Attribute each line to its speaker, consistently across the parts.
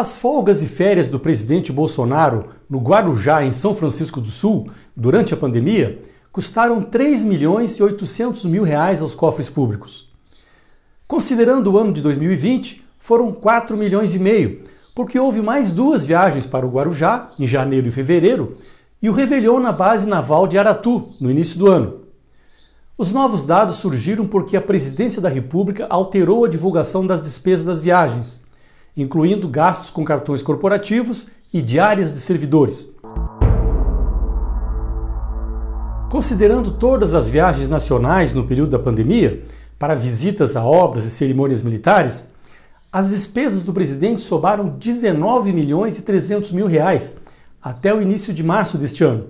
Speaker 1: As folgas e férias do presidente Bolsonaro no Guarujá, em São Francisco do Sul, durante a pandemia, custaram 3 milhões e 800 mil reais aos cofres públicos. Considerando o ano de 2020, foram 4 milhões e meio, porque houve mais duas viagens para o Guarujá, em janeiro e fevereiro, e o Réveillon na base naval de Aratu, no início do ano. Os novos dados surgiram porque a Presidência da República alterou a divulgação das despesas das viagens incluindo gastos com cartões corporativos e diárias de servidores. Considerando todas as viagens nacionais no período da pandemia, para visitas a obras e cerimônias militares, as despesas do presidente sobraram 19 milhões e 300 mil reais até o início de março deste ano.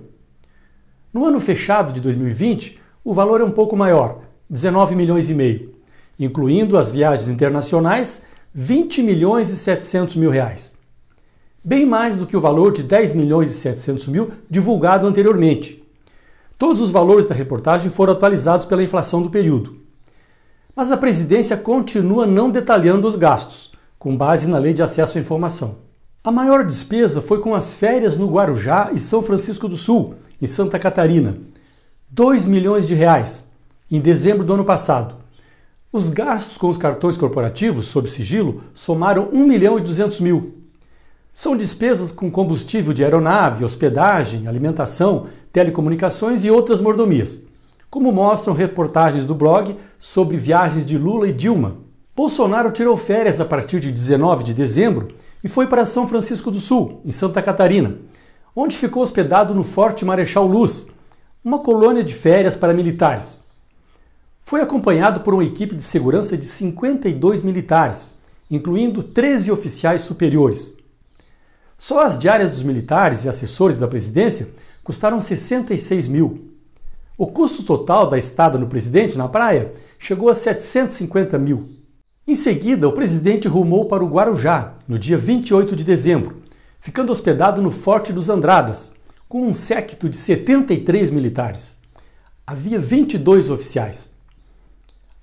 Speaker 1: No ano fechado de 2020, o valor é um pouco maior, 19 milhões e meio, incluindo as viagens internacionais 20 milhões e 700 mil reais. Bem mais do que o valor de 10 milhões e 700 mil divulgado anteriormente. Todos os valores da reportagem foram atualizados pela inflação do período. Mas a presidência continua não detalhando os gastos, com base na Lei de Acesso à Informação. A maior despesa foi com as férias no Guarujá e São Francisco do Sul, em Santa Catarina. 2 milhões de reais, em dezembro do ano passado os gastos com os cartões corporativos sob sigilo somaram 1 milhão e 200 mil. São despesas com combustível de aeronave, hospedagem, alimentação, telecomunicações e outras mordomias, como mostram reportagens do blog sobre viagens de Lula e Dilma. Bolsonaro tirou férias a partir de 19 de dezembro e foi para São Francisco do Sul, em Santa Catarina, onde ficou hospedado no Forte Marechal Luz, uma colônia de férias para militares. Foi acompanhado por uma equipe de segurança de 52 militares, incluindo 13 oficiais superiores. Só as diárias dos militares e assessores da presidência custaram 66 mil. O custo total da estada no presidente na praia chegou a 750 mil. Em seguida, o presidente rumou para o Guarujá, no dia 28 de dezembro, ficando hospedado no Forte dos Andradas, com um séquito de 73 militares. Havia 22 oficiais.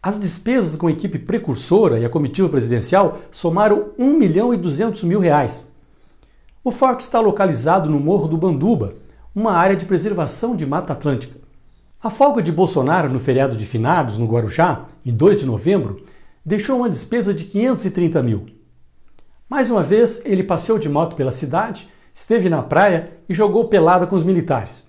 Speaker 1: As despesas com a equipe precursora e a comitiva presidencial somaram 1 milhão e 200 mil reais. O forte está localizado no Morro do Banduba, uma área de preservação de Mata Atlântica. A folga de Bolsonaro no feriado de finados no Guarujá, em 2 de novembro, deixou uma despesa de 530 mil. Mais uma vez, ele passeou de moto pela cidade, esteve na praia e jogou pelada com os militares.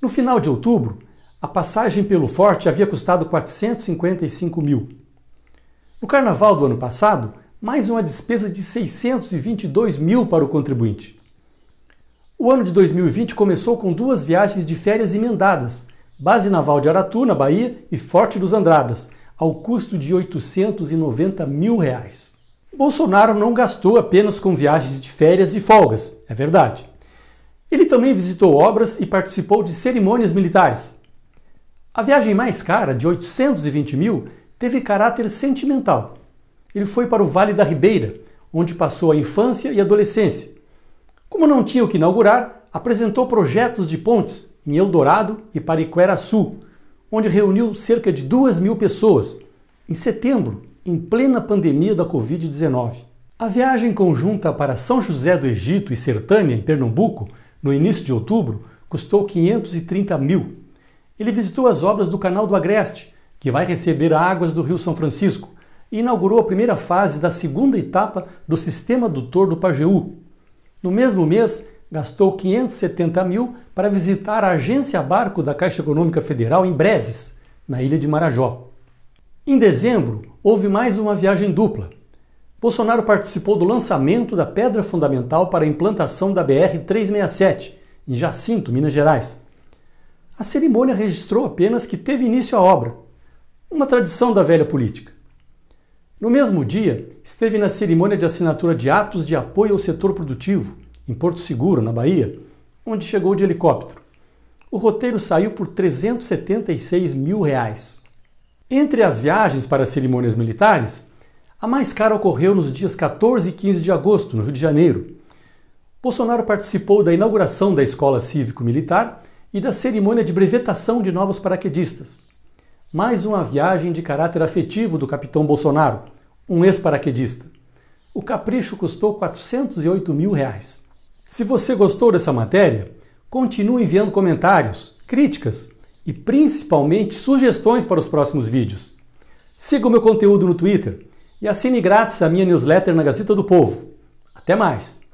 Speaker 1: No final de outubro, a passagem pelo forte havia custado 455 mil. No carnaval do ano passado, mais uma despesa de 622 mil para o contribuinte. O ano de 2020 começou com duas viagens de férias emendadas, base naval de Aratu, na Bahia, e Forte dos Andradas, ao custo de 890 mil reais. Bolsonaro não gastou apenas com viagens de férias e folgas, é verdade. Ele também visitou obras e participou de cerimônias militares, a viagem mais cara, de 820 mil, teve caráter sentimental. Ele foi para o Vale da Ribeira, onde passou a infância e adolescência. Como não tinha o que inaugurar, apresentou projetos de pontes em Eldorado e Pariquera-Sul, onde reuniu cerca de 2 mil pessoas, em setembro, em plena pandemia da Covid-19. A viagem conjunta para São José do Egito e Sertânia, em Pernambuco, no início de outubro, custou 530 mil ele visitou as obras do canal do Agreste, que vai receber águas do Rio São Francisco, e inaugurou a primeira fase da segunda etapa do sistema adutor do Pajeú. No mesmo mês, gastou 570 mil para visitar a agência barco da Caixa Econômica Federal em Breves, na ilha de Marajó. Em dezembro, houve mais uma viagem dupla. Bolsonaro participou do lançamento da pedra fundamental para a implantação da BR-367, em Jacinto, Minas Gerais a cerimônia registrou apenas que teve início a obra, uma tradição da velha política. No mesmo dia, esteve na cerimônia de assinatura de atos de apoio ao setor produtivo, em Porto Seguro, na Bahia, onde chegou de helicóptero. O roteiro saiu por 376 mil reais. Entre as viagens para as cerimônias militares, a mais cara ocorreu nos dias 14 e 15 de agosto, no Rio de Janeiro. Bolsonaro participou da inauguração da Escola Cívico-Militar e da cerimônia de brevetação de novos paraquedistas. Mais uma viagem de caráter afetivo do capitão Bolsonaro, um ex-paraquedista. O capricho custou 408 mil reais. Se você gostou dessa matéria, continue enviando comentários, críticas e principalmente sugestões para os próximos vídeos. Siga o meu conteúdo no Twitter e assine grátis a minha newsletter na Gazeta do Povo. Até mais!